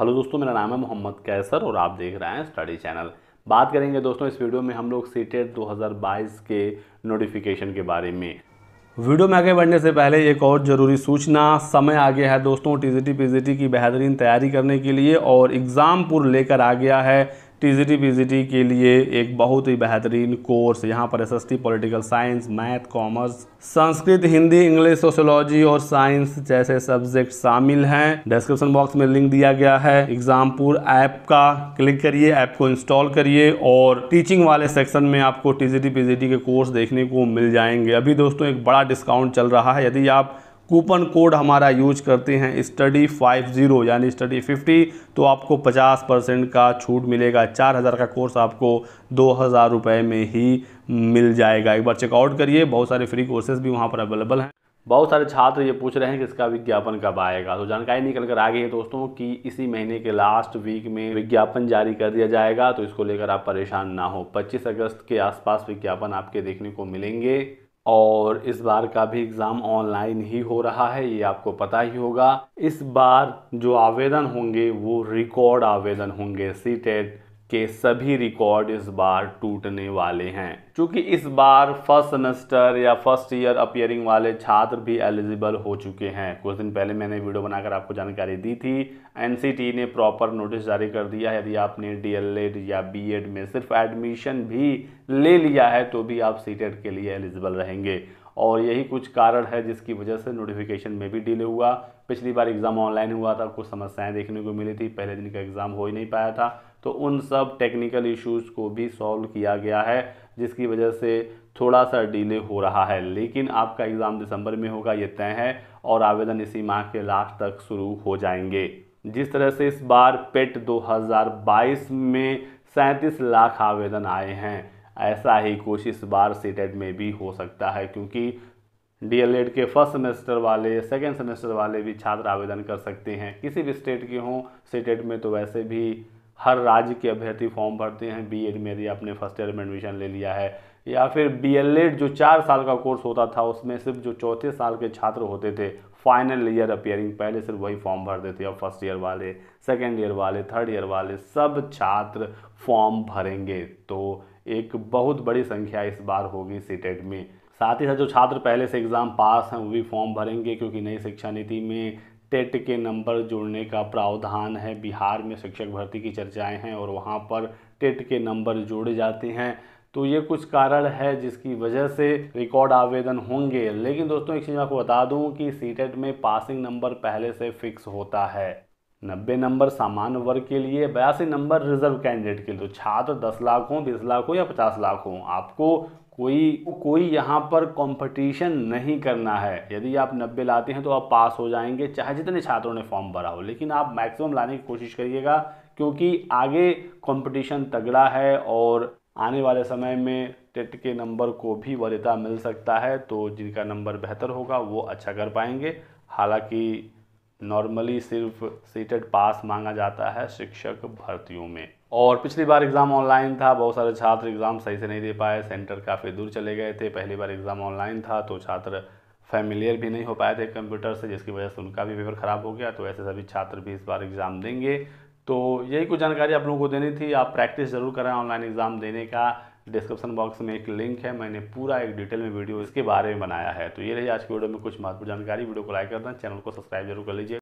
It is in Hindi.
हेलो दोस्तों मेरा नाम है मोहम्मद कैसर और आप देख रहे हैं स्टडी चैनल बात करेंगे दोस्तों इस वीडियो में हम लोग सी 2022 के नोटिफिकेशन के बारे में वीडियो में आगे बढ़ने से पहले एक और ज़रूरी सूचना समय आ गया है दोस्तों टी जी की बेहतरीन तैयारी करने के लिए और एग्ज़ाम पूर्व लेकर आ गया है टीजीटी पीजीटी के लिए एक बहुत ही बेहतरीन कोर्स यहाँ पर SST political science math commerce Sanskrit Hindi English sociology और साइंस जैसे सब्जेक्ट शामिल हैं डिस्क्रिप्शन बॉक्स में लिंक दिया गया है एग्जामपुर ऐप का क्लिक करिए ऐप को इंस्टॉल करिए और टीचिंग वाले सेक्शन में आपको टी पीजीटी के कोर्स देखने को मिल जाएंगे अभी दोस्तों एक बड़ा डिस्काउंट चल रहा है यदि आप कूपन कोड हमारा यूज करते हैं स्टडी फाइव ज़ीरो यानी स्टडी फिफ्टी तो आपको पचास परसेंट का छूट मिलेगा चार हज़ार का कोर्स आपको दो हज़ार रुपये में ही मिल जाएगा एक बार चेकआउट करिए बहुत सारे फ्री कोर्सेज भी वहाँ पर अवेलेबल हैं बहुत सारे छात्र ये पूछ रहे हैं कि इसका विज्ञापन कब आएगा तो जानकारी निकल कर आ गई है दोस्तों कि इसी महीने के लास्ट वीक में विज्ञापन जारी कर दिया जाएगा तो इसको लेकर आप परेशान ना हो 25 अगस्त के आसपास विज्ञापन आपके देखने को मिलेंगे और इस बार का भी एग्ज़ाम ऑनलाइन ही हो रहा है ये आपको पता ही होगा इस बार जो आवेदन होंगे वो रिकॉर्ड आवेदन होंगे सी टेट के सभी रिकॉर्ड इस बार टूटने वाले हैं क्योंकि इस बार फर्स्ट सेमेस्टर या फर्स्ट ईयर अपियरिंग वाले छात्र भी एलिजिबल हो चुके हैं कुछ दिन पहले मैंने वीडियो बनाकर आपको जानकारी दी थी एनसीटी ने प्रॉपर नोटिस जारी कर दिया है यदि आपने डीएलएड या बीएड में सिर्फ एडमिशन भी ले लिया है तो भी आप सी e के लिए एलिजिबल रहेंगे और यही कुछ कारण है जिसकी वजह से नोटिफिकेशन में भी डिले हुआ पिछली बार एग्ज़ाम ऑनलाइन हुआ था कुछ समस्याएं देखने को मिली थी पहले दिन का एग्ज़ाम हो ही नहीं पाया था तो उन सब टेक्निकल इश्यूज़ को भी सॉल्व किया गया है जिसकी वजह से थोड़ा सा डिले हो रहा है लेकिन आपका एग्ज़ाम दिसंबर में होगा ये तय है और आवेदन इसी माह के लास्ट तक शुरू हो जाएंगे जिस तरह से इस बार पेट 2022 e में सैंतीस लाख आवेदन आए हैं ऐसा ही कोशिश बार सीटेट e में भी हो सकता है क्योंकि डीएलएड के फर्स्ट सेमेस्टर वाले सेकेंड सेमेस्टर वाले भी छात्र आवेदन कर सकते हैं किसी भी स्टेट के हों स्टेट में तो वैसे भी हर राज्य के अभ्यर्थी फॉर्म भरते हैं बीएड में यदि आपने फर्स्ट ईयर में एडमिशन ले लिया है या फिर बीएलएड जो चार साल का कोर्स होता था उसमें सिर्फ जो चौथे साल के छात्र होते थे फाइनल ईयर अपेयरिंग पहले सिर्फ वही फॉर्म भरते थे अब फर्स्ट ईयर वाले सेकेंड ईयर वाले थर्ड ईयर वाले सब छात्र फॉर्म भरेंगे तो एक बहुत बड़ी संख्या इस बार होगी सी में साथ ही साथ जो छात्र पहले से एग्ज़ाम पास हैं वो भी फॉर्म भरेंगे क्योंकि नई शिक्षा नीति में टेट के नंबर जोड़ने का प्रावधान है बिहार में शिक्षक भर्ती की चर्चाएं हैं और वहाँ पर टेट के नंबर जोड़े जाते हैं तो ये कुछ कारण है जिसकी वजह से रिकॉर्ड आवेदन होंगे लेकिन दोस्तों एक चीज़ मैं आपको बता दूँ कि सी e में पासिंग नंबर पहले से फिक्स होता है नब्बे नंबर सामान्य वर्ग के लिए बयासी नंबर रिजर्व कैंडिडेट के लिए तो छात्र दस लाख हो बीस लाख हो या पचास लाख हो आपको कोई कोई यहाँ पर कंपटीशन नहीं करना है यदि आप नब्बे लाते हैं तो आप पास हो जाएंगे चाहे जितने छात्रों ने फॉर्म भरा हो लेकिन आप मैक्सिमम लाने की कोशिश करिएगा क्योंकि आगे कंपटीशन तगड़ा है और आने वाले समय में टेट के नंबर को भी वरीयता मिल सकता है तो जिनका नंबर बेहतर होगा वो अच्छा कर पाएंगे हालाँकि नॉर्मली सिर्फ सीटेड पास मांगा जाता है शिक्षक भर्तियों में और पिछली बार एग्ज़ाम ऑनलाइन था बहुत सारे छात्र एग्ज़ाम सही से नहीं दे पाए सेंटर काफ़ी दूर चले गए थे पहली बार एग्ज़ाम ऑनलाइन था तो छात्र फैमिलियर भी नहीं हो पाए थे कंप्यूटर से जिसकी वजह से उनका भी पेपर ख़राब हो गया तो ऐसे सभी छात्र भी इस बार एग्ज़ाम देंगे तो यही कुछ जानकारी आप लोगों को देनी थी आप प्रैक्टिस ज़रूर करें ऑनलाइन एग्ज़ाम देने का डिस्क्रिप्शन बॉक्स में एक लिंक है मैंने पूरा एक डिटेल में वीडियो इसके बारे में बनाया है तो ये रही आज की वीडियो में कुछ महत्वपूर्ण जानकारी वीडियो को लाइक कर दें चैनल को सब्सक्राइब जरूर कर लीजिए